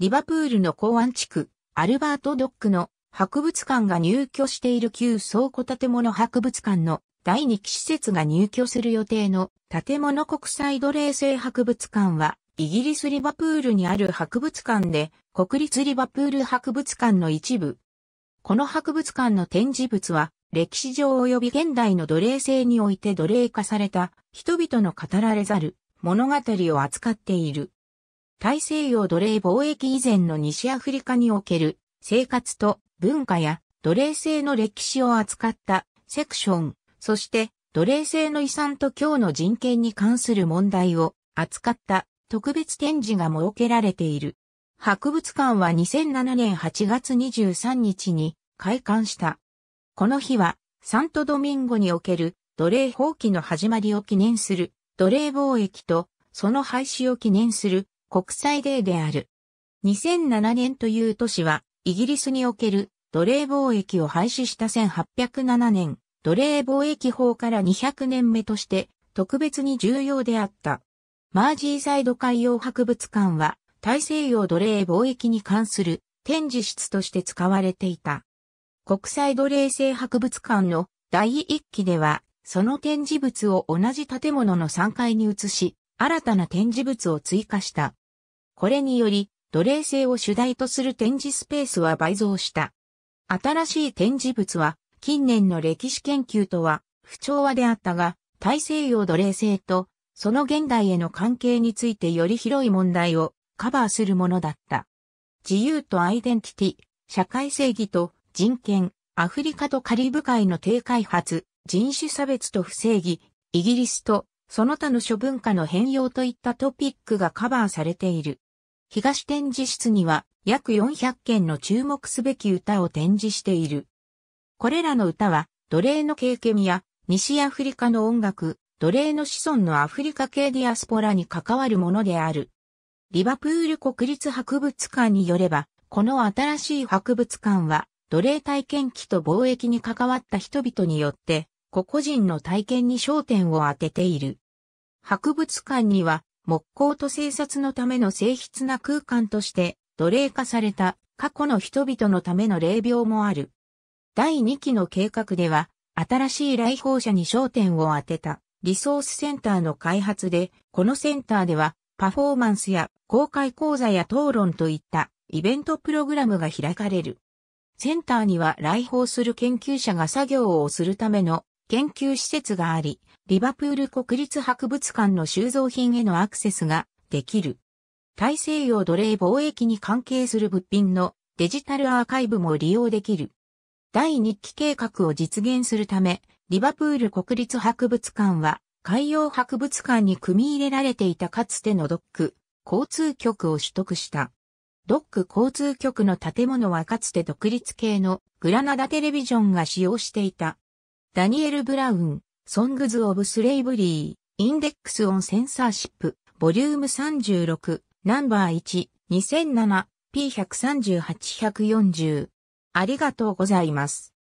リバプールの港湾地区、アルバート・ドックの博物館が入居している旧倉庫建物博物館の第2期施設が入居する予定の建物国際奴隷制博物館はイギリスリバプールにある博物館で国立リバプール博物館の一部。この博物館の展示物は歴史上及び現代の奴隷制において奴隷化された人々の語られざる物語を扱っている。大西洋奴隷貿易以前の西アフリカにおける生活と文化や奴隷制の歴史を扱ったセクション、そして奴隷制の遺産と今日の人権に関する問題を扱った特別展示が設けられている。博物館は2007年8月23日に開館した。この日はサントドミンゴにおける奴隷放棄の始まりを記念する奴隷貿易とその廃止を記念する国際デーである。2007年という年は、イギリスにおける奴隷貿易を廃止した1807年、奴隷貿易法から200年目として特別に重要であった。マージーサイド海洋博物館は大西洋奴隷貿易に関する展示室として使われていた。国際奴隷制博物館の第1期では、その展示物を同じ建物の3階に移し、新たな展示物を追加した。これにより、奴隷制を主題とする展示スペースは倍増した。新しい展示物は、近年の歴史研究とは、不調和であったが、大西洋奴隷制と、その現代への関係についてより広い問題をカバーするものだった。自由とアイデンティティ、社会正義と人権、アフリカとカリブ海の低開発、人種差別と不正義、イギリスとその他の諸文化の変容といったトピックがカバーされている。東展示室には約400件の注目すべき歌を展示している。これらの歌は奴隷の経験や西アフリカの音楽、奴隷の子孫のアフリカ系ディアスポラに関わるものである。リバプール国立博物館によれば、この新しい博物館は奴隷体験記と貿易に関わった人々によって、個々人の体験に焦点を当てている。博物館には木工と生殺のための静筆な空間として奴隷化された過去の人々のための霊廟もある。第2期の計画では、新しい来訪者に焦点を当てたリソースセンターの開発で、このセンターではパフォーマンスや公開講座や討論といったイベントプログラムが開かれる。センターには来訪する研究者が作業をするための研究施設があり、リバプール国立博物館の収蔵品へのアクセスができる。大西洋奴隷貿易に関係する物品のデジタルアーカイブも利用できる。第2期計画を実現するため、リバプール国立博物館は海洋博物館に組み入れられていたかつてのドック、交通局を取得した。ドック交通局の建物はかつて独立系のグラナダテレビジョンが使用していたダニエル・ブラウン、ソングズ・オブ・スレイブリー、インデックス・オン・センサーシップ、ボリューム36、ナンバー1、2007、P138-140。ありがとうございます。